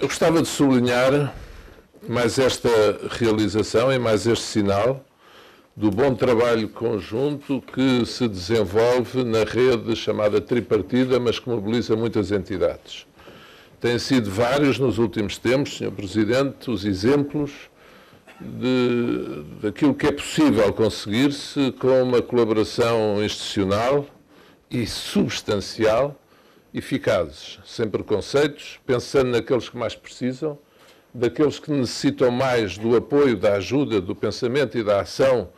Eu gostava de sublinhar mais esta realização e mais este sinal do bom trabalho conjunto que se desenvolve na rede chamada tripartida, mas que mobiliza muitas entidades. Têm sido vários nos últimos tempos, Sr. Presidente, os exemplos de, daquilo que é possível conseguir-se com uma colaboração institucional e substancial eficazes, sem preconceitos, pensando naqueles que mais precisam, daqueles que necessitam mais do apoio, da ajuda, do pensamento e da ação,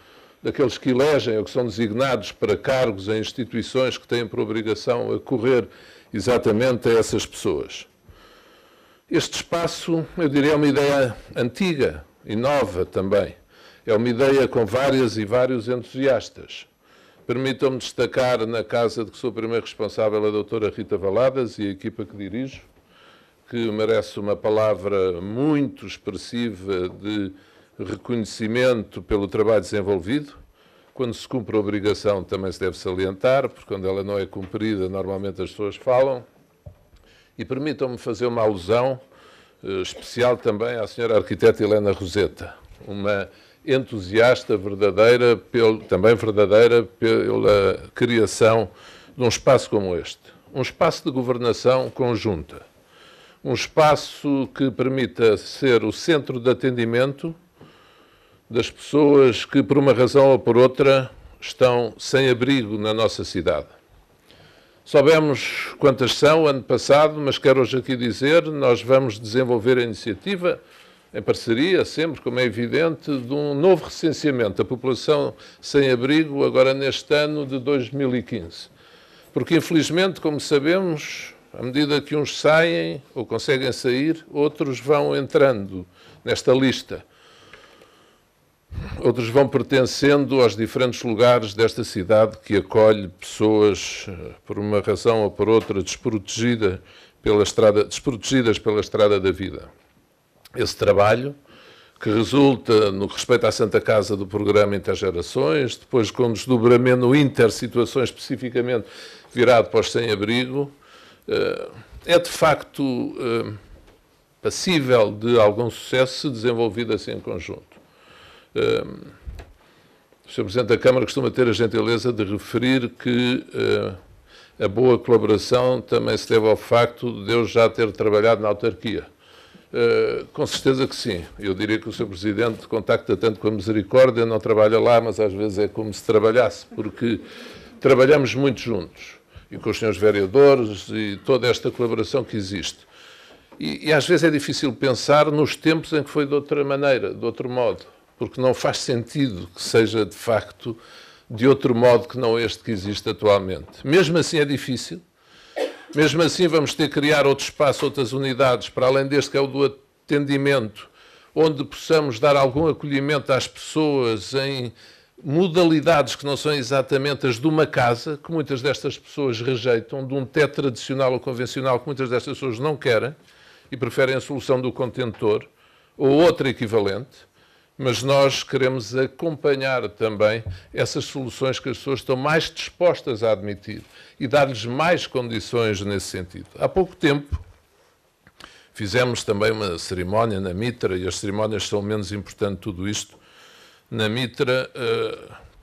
daqueles que elegem ou que são designados para cargos em instituições que têm por obrigação acorrer exatamente a essas pessoas. Este espaço, eu diria, é uma ideia antiga e nova também. É uma ideia com várias e vários entusiastas. Permitam-me destacar na casa de que sou primeiro responsável a doutora Rita Valadas e a equipa que dirijo, que merece uma palavra muito expressiva de reconhecimento pelo trabalho desenvolvido. Quando se cumpre a obrigação também se deve salientar, porque quando ela não é cumprida normalmente as pessoas falam. E permitam-me fazer uma alusão eh, especial também à senhora arquiteta Helena Roseta, uma entusiasta verdadeira, pelo, também verdadeira, pela criação de um espaço como este. Um espaço de governação conjunta. Um espaço que permita ser o centro de atendimento das pessoas que, por uma razão ou por outra, estão sem abrigo na nossa cidade. Soubemos quantas são ano passado, mas quero hoje aqui dizer, nós vamos desenvolver a iniciativa em parceria sempre, como é evidente, de um novo recenseamento da população sem abrigo, agora neste ano de 2015. Porque, infelizmente, como sabemos, à medida que uns saem ou conseguem sair, outros vão entrando nesta lista. Outros vão pertencendo aos diferentes lugares desta cidade que acolhe pessoas, eh, por uma razão ou por outra, desprotegida pela estrada, desprotegidas pela estrada da vida esse trabalho, que resulta no que respeita à Santa Casa do programa Intergerações, depois com desdobramento no Inter-Situações especificamente virado para os sem-abrigo, eh, é de facto eh, passível de algum sucesso se desenvolvido assim em conjunto. Eh, o Sr. Presidente da Câmara costuma ter a gentileza de referir que a boa colaboração também se deve ao facto de eu já ter trabalhado na autarquia. Eh, com certeza que sim. Eu diria que o Sr. Presidente contacta tanto com a misericórdia, não trabalha lá, mas às vezes é como se trabalhasse, porque trabalhamos muito juntos, e com os senhores vereadores, e toda esta colaboração que existe. E, e às vezes é difícil pensar nos tempos em que foi de outra maneira, de outro modo, porque não faz sentido que seja de facto de outro modo que não este que existe atualmente. Mesmo assim é difícil, mesmo assim, vamos ter que criar outro espaço, outras unidades, para além deste que é o do atendimento, onde possamos dar algum acolhimento às pessoas em modalidades que não são exatamente as de uma casa, que muitas destas pessoas rejeitam, de um teto tradicional ou convencional que muitas destas pessoas não querem e preferem a solução do contentor ou outra equivalente mas nós queremos acompanhar também essas soluções que as pessoas estão mais dispostas a admitir e dar-lhes mais condições nesse sentido. Há pouco tempo fizemos também uma cerimónia na Mitra, e as cerimónias são menos importantes tudo isto, na Mitra,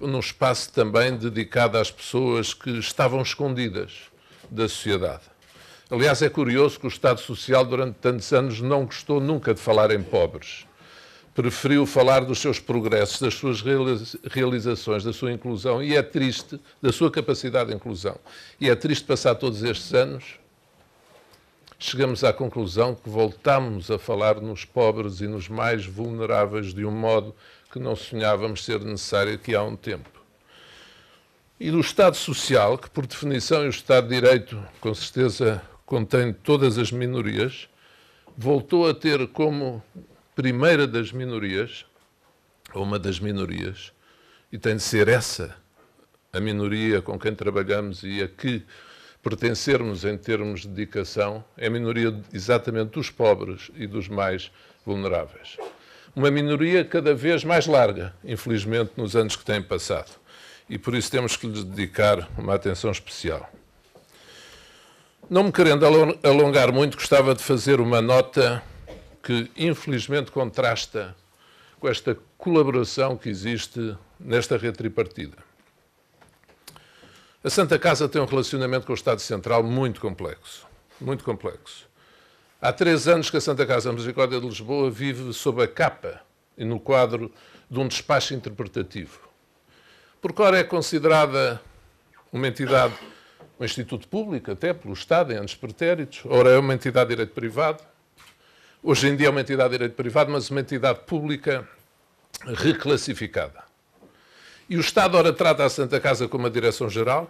uh, num espaço também dedicado às pessoas que estavam escondidas da sociedade. Aliás, é curioso que o Estado Social, durante tantos anos, não gostou nunca de falar em pobres preferiu falar dos seus progressos, das suas realizações, da sua inclusão, e é triste, da sua capacidade de inclusão. E é triste passar todos estes anos, chegamos à conclusão que voltamos a falar nos pobres e nos mais vulneráveis de um modo que não sonhávamos ser necessário aqui há um tempo. E do Estado Social, que por definição e o Estado de Direito, com certeza, contém todas as minorias, voltou a ter como primeira das minorias, ou uma das minorias, e tem de ser essa a minoria com quem trabalhamos e a que pertencermos em termos de dedicação, é a minoria exatamente dos pobres e dos mais vulneráveis. Uma minoria cada vez mais larga, infelizmente, nos anos que têm passado. E por isso temos que lhes dedicar uma atenção especial. Não me querendo alongar muito, gostava de fazer uma nota que infelizmente contrasta com esta colaboração que existe nesta rede tripartida. A Santa Casa tem um relacionamento com o Estado Central muito complexo, muito complexo. Há três anos que a Santa Casa da Misericórdia de Lisboa vive sob a capa e no quadro de um despacho interpretativo. Porque ora é considerada uma entidade, um instituto público até pelo Estado, em anos pretéritos, ora é uma entidade de direito privado, Hoje em dia é uma entidade de direito privado, mas uma entidade pública reclassificada. E o Estado, ora, trata a Santa Casa como a direção-geral,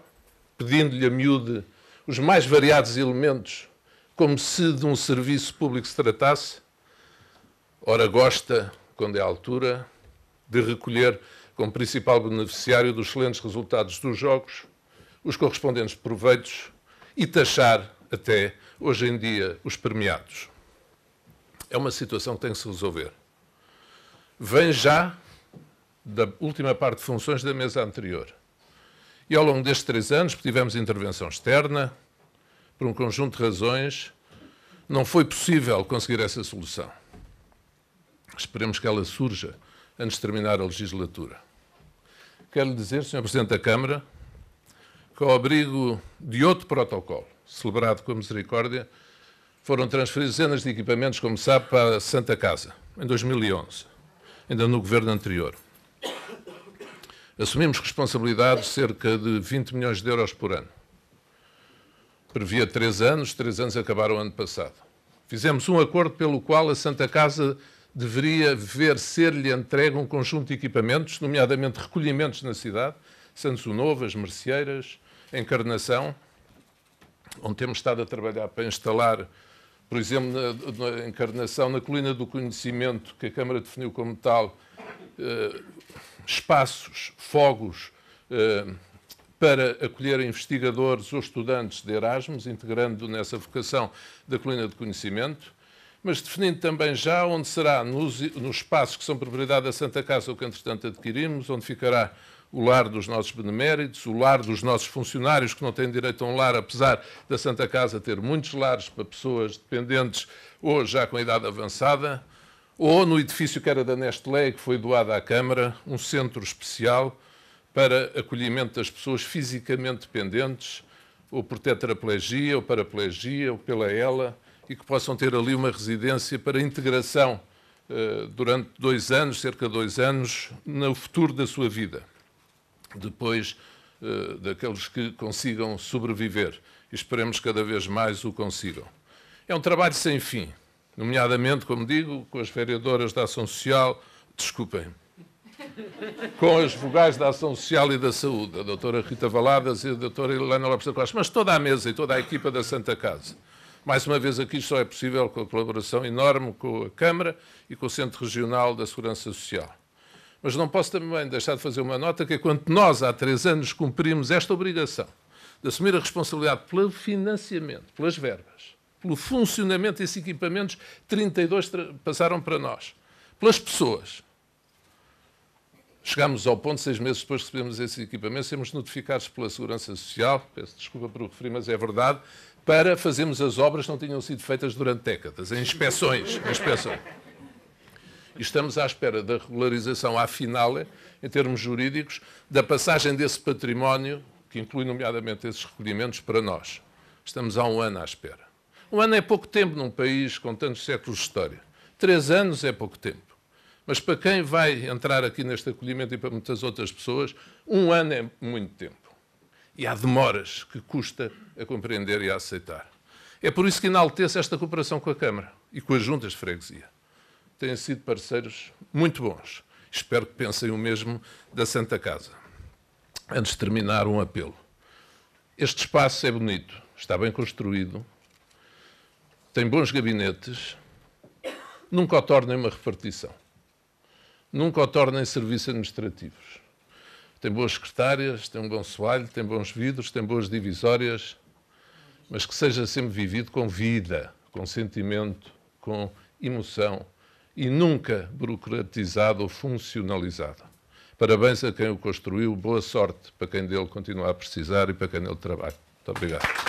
pedindo-lhe a miúde os mais variados elementos, como se de um serviço público se tratasse. Ora, gosta, quando é a altura, de recolher como principal beneficiário dos excelentes resultados dos jogos os correspondentes proveitos e taxar até, hoje em dia, os premiados é uma situação que tem que se resolver. Vem já da última parte de funções da mesa anterior. E ao longo destes três anos tivemos intervenção externa, por um conjunto de razões, não foi possível conseguir essa solução. Esperemos que ela surja antes de terminar a legislatura. Quero lhe dizer, Sr. Presidente da Câmara, que ao abrigo de outro protocolo, celebrado com a misericórdia, foram transferidos dezenas de equipamentos, como sabe, para a Santa Casa, em 2011, ainda no governo anterior. Assumimos responsabilidade de cerca de 20 milhões de euros por ano. Previa três anos, três anos acabaram o ano passado. Fizemos um acordo pelo qual a Santa Casa deveria ver ser-lhe entregue um conjunto de equipamentos, nomeadamente recolhimentos na cidade, Santos Novo, as Mercieiras, Encarnação, onde temos estado a trabalhar para instalar por exemplo, na, na, encarnação, na colina do conhecimento, que a Câmara definiu como tal, eh, espaços, fogos eh, para acolher investigadores ou estudantes de Erasmus, integrando nessa vocação da colina do conhecimento, mas definindo também já onde será, nos, nos espaços que são propriedade da Santa Casa, o que entretanto adquirimos, onde ficará o lar dos nossos beneméritos, o lar dos nossos funcionários que não têm direito a um lar, apesar da Santa Casa ter muitos lares para pessoas dependentes ou já com idade avançada, ou no edifício que era da Nestlé, que foi doado à Câmara, um centro especial para acolhimento das pessoas fisicamente dependentes, ou por tetraplegia, ou paraplegia, ou pela ela, e que possam ter ali uma residência para integração eh, durante dois anos, cerca de dois anos, no futuro da sua vida depois uh, daqueles que consigam sobreviver. Esperemos cada vez mais o consigam. É um trabalho sem fim, nomeadamente, como digo, com as vereadoras da Ação Social, desculpem, com as vogais da Ação Social e da Saúde, a doutora Rita Valadas e a doutora Helena Lopes da Costa, mas toda a mesa e toda a equipa da Santa Casa. Mais uma vez, aqui só é possível com a colaboração enorme com a Câmara e com o Centro Regional da Segurança Social. Mas não posso também deixar de fazer uma nota que é quando nós, há três anos, cumprimos esta obrigação de assumir a responsabilidade pelo financiamento, pelas verbas, pelo funcionamento desses equipamentos, 32 passaram para nós, pelas pessoas. Chegámos ao ponto, seis meses depois de recebemos esses equipamentos, sermos notificados pela Segurança Social, peço desculpa por referir, mas é verdade, para fazermos as obras que não tinham sido feitas durante décadas, em inspeções. Em inspeções. E estamos à espera da regularização à final, em termos jurídicos, da passagem desse património, que inclui nomeadamente esses recolhimentos, para nós. Estamos há um ano à espera. Um ano é pouco tempo num país com tantos séculos de história. Três anos é pouco tempo. Mas para quem vai entrar aqui neste acolhimento e para muitas outras pessoas, um ano é muito tempo. E há demoras que custa a compreender e a aceitar. É por isso que enalteço esta cooperação com a Câmara e com as juntas de freguesia têm sido parceiros muito bons. Espero que pensem o mesmo da Santa Casa. Antes de terminar, um apelo. Este espaço é bonito, está bem construído, tem bons gabinetes, nunca o tornem uma repartição, nunca o tornem serviços administrativos. Tem boas secretárias, tem um bom soalho, tem bons vidros, tem boas divisórias, mas que seja sempre vivido com vida, com sentimento, com emoção, e nunca burocratizado ou funcionalizado. Parabéns a quem o construiu, boa sorte para quem dele continuar a precisar e para quem ele trabalha. Muito obrigado.